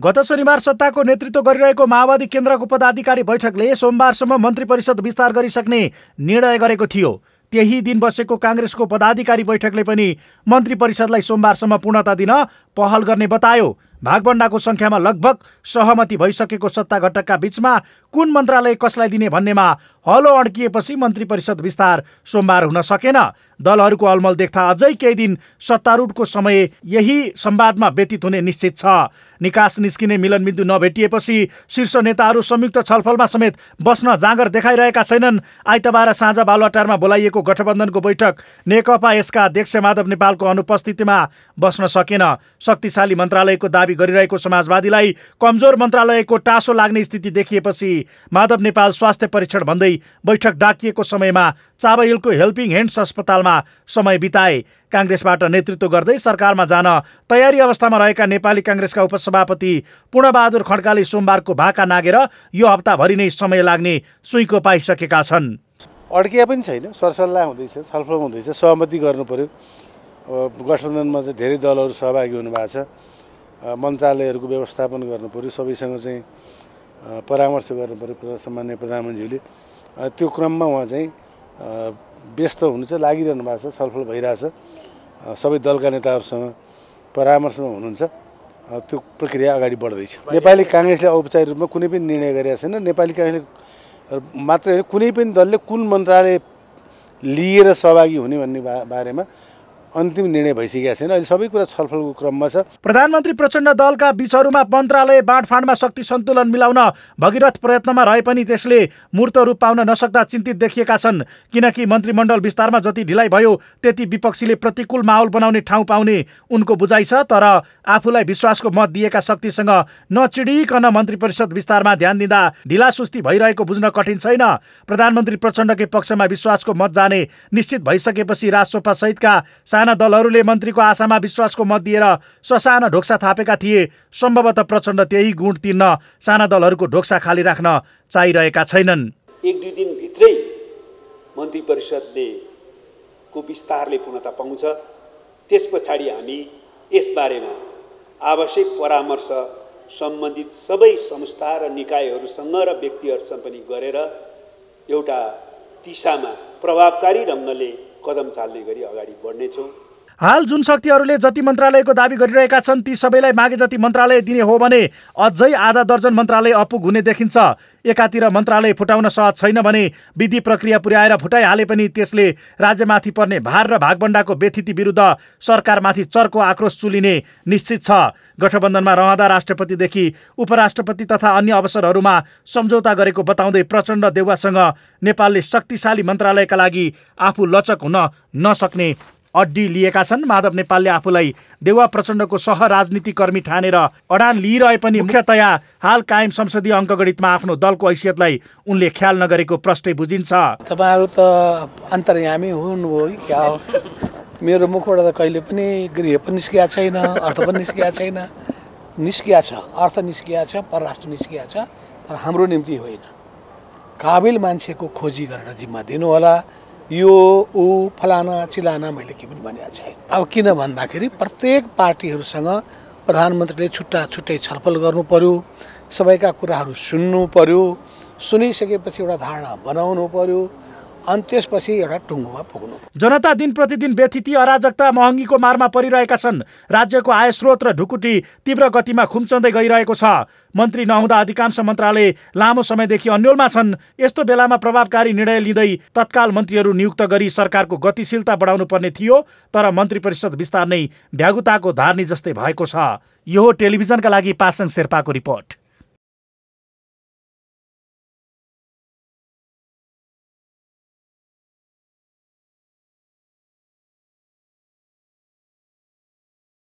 गत शनिबार सत्ताको नेतृत्व गरिरहेको माओवादी केन्द्रको पदाधिकारी बैठकले सोमबारसम्म मन्त्री परिषद विस्तार गरिसक्ने निर्णय गरेको थियो त्यही दिन बसेको काङ्ग्रेसको पदाधिकारी बैठकले पनि मन्त्री परिषदलाई सोमबारसम्म पूर्णता दिन पहल गर्ने बतायो भागभण्डाको सङ्ख्यामा लगभग सहमति भइसकेको सत्ता घटकका बिचमा कुन मन्त्रालय कसलाई दिने भन्नेमा हलो अड्किएपछि मन्त्री परिषद विस्तार सोमबार हुन सकेन दलहरूको अलमल देख्दा अझै केही दिन सत्तारूढको समय यही संवादमा व्यतीत हुने निश्चित छ निकास निस्किने मिलनबिन्दु नभेटिएपछि शीर्ष नेताहरू संयुक्त छलफलमा समेत बस्न जाँगर देखाइरहेका छैनन् आइतबार साँझ बालुवाटारमा बोलाइएको गठबन्धनको बैठक नेकपा यसका अध्यक्ष माधव नेपालको अनुपस्थितिमा बस्न सकेन शक्तिशाली मन्त्रालयको दावी गरिरहेको समाजवादीलाई कमजोर मन्त्रालयको टासो लाग्ने स्थिति देखिएपछि माधव नेपाल स्वास्थ्य परीक्षण भन्दै बैठक डाकिएको समयमा चाबहिलको हेल्पिङ ह्यान्ड्स अस्पतालमा समय बिताए काङ्ग्रेसबाट नेतृत्व गर्दै सरकारमा जान तयारी अवस्थामा रहेका नेपाली काङ्ग्रेसका उपसभापति पूर्णबहादुर खड्काले सोमबारको भाका नागेर यो हप्ताभरि नै समय लाग्ने सुइँको पाइसकेका छन् अड्किया पनि छैन सरसल्लाह हुँदैछ छलफल हुँदैछ सहमति गर्नु पर्यो गठबन्धनमा चाहिँ धेरै दलहरू सहभागी हुनुभएको छ मन्त्रालयहरूको व्यवस्थापन गर्नु पऱ्यो सबैसँग चाहिँ परामर्श गर्नु पऱ्यो सामान्य प्रधानमन्त्रीले त्यो क्रममा उहाँ चाहिँ व्यस्त हुनु चाहिँ लागिरहनु भएको छ छलफल भइरहेछ सबै दलका नेताहरूसँग परामर्शमा हुनुहुन्छ त्यो प्रक्रिया अगाडि बढ्दैछ नेपाली काङ्ग्रेसले औपचारिक रूपमा कुनै पनि निर्णय गरेका छैन नेपाली काङ्ग्रेसले मात्रै होइन कुनै पनि दलले कुन मन्त्रालय लिएर सहभागी हुने भन्ने बारेमा अन्तिम निर्णय भइसकेका छैन अहिले सबै कुरा छलफलको क्रममा छ प्रधानमन्त्री प्रचण्ड दलका बिचहरूमा मन्त्रालय बाँडफाँडमा शक्ति सन्तुलन मिलाउन भगीरथ प्रयत्नमा रहे पनि त्यसले मूर्त रूप पाउन नसक्दा चिन्तित देखिएका छन् किनकि मन्त्रीमण्डल विस्तारमा जति ढिलाइ भयो त्यति विपक्षीले प्रतिकूल माहौल बनाउने ठाउँ पाउने उनको बुझाइ छ तर आफूलाई विश्वासको मत दिएका शक्तिसँग नचिडिकन मन्त्री परिषद विस्तारमा ध्यान दिँदा ढिला सुस्ती भइरहेको बुझ्न कठिन छैन प्रधानमन्त्री प्रचण्डकै पक्षमा विश्वासको मत जाने निश्चित भइसकेपछि राजसोपासहितका साना दलहरूले मन्त्रीको आशामा विश्वासको मत दिएर ससाना ढोक्सा थापेका थिए सम्भवतः प्रचण्ड त्यही गुण तिर्न साना दलहरूको ढोक्सा खाली राख्न चाहिरहेका छैनन् एक दुई दिनभित्रै मन्त्री परिषदले को विस्तारले पूर्णता पाउँछ त्यस पछाडि हामी यसबारेमा आवश्यक परामर्श सम्बन्धित सबै संस्था र निकायहरूसँग र व्यक्तिहरूसँग पनि गरेर एउटा दिशामा प्रभावकारी ढङ्गले कदम चाल्ने गरी अगाडि बढ्नेछौँ हाल जुन शक्तिहरूले जति मन्त्रालयको दावी गरिरहेका छन् ती सबैलाई मागे जति मन्त्रालय दिने हो भने अझै आधा दर्जन मन्त्रालय अपुग हुने देखिन्छ एकातिर मन्त्रालय फुटाउन सहज छैन भने विधि प्रक्रिया पुर्याएर फुटाइहाले पनि त्यसले राज्यमाथि पर्ने भार र भागभण्डाको व्यथिति विरुद्ध सरकारमाथि चर्को आक्रोश चुलिने निश्चित छ गठबन्धनमा रहँदा राष्ट्रपतिदेखि उपराष्ट्रपति तथा अन्य अवसरहरूमा सम्झौता गरेको बताउँदै प्रचण्ड देउवासँग नेपालले शक्तिशाली मन्त्रालयका लागि आफू लचक हुन नसक्ने अड्डी लिएका छन् माधव नेपालले आफूलाई देउवा प्रचण्डको सह राजनीतिकर्मी ठानेर अडान लिइरहे पनि मुख्यतया हाल कायम संसदीय अङ्कगणितमा आफ्नो दलको हैसियतलाई उनले ख्याल नगरेको प्रष्टै बुझिन्छ तपाईँहरू त अन्तर्यामी हुनुभयो क्या हो मेरो मुखबाट त कहिले पनि गृह पनि निस्किया छैन अर्थ पनि निस्किया छैन निस्किया छ अर्थ निस्किया छ परराष्ट्र निस्किया छ तर हाम्रो निम्ति होइन काबिल मान्छेको खोजी गरेर जिम्मा दिनुहोला यो ऊ फलाना चिलाना मैले के पनि भनेको छैन अब किन भन्दाखेरि प्रत्येक पार्टीहरूसँग प्रधानमन्त्रीले छुट्टा छुट्टै छलफल गर्नु पर्यो सबैका कुराहरू सुन्नु पर्यो सुनिसकेपछि एउटा धारणा बनाउनु पर्यो अनि त्यसपछि एउटा टुङ्गोमा पुग्नु जनता दिन प्रतिदिन व्यथिति अराजकता महँगीको मारमा परिरहेका छन् राज्यको आय स्रोत र ढुकुटी तीव्र गतिमा खुम्चन्दै गइरहेको छ मन्त्री नहुँदा अधिकांश मन्त्रालय लामो समयदेखि अन्यलमा छन् यस्तो बेलामा प्रभावकारी निर्णय लिँदै तत्काल मन्त्रीहरू नियुक्त गरी सरकारको गतिशीलता बढाउनु पर्ने थियो तर मन्त्री परिषद विस्तार नै भ्यागुताको धार्नी जस्तै भएको छ यो टेलिभिजनका लागि पासङ शेर्पाको रिपोर्ट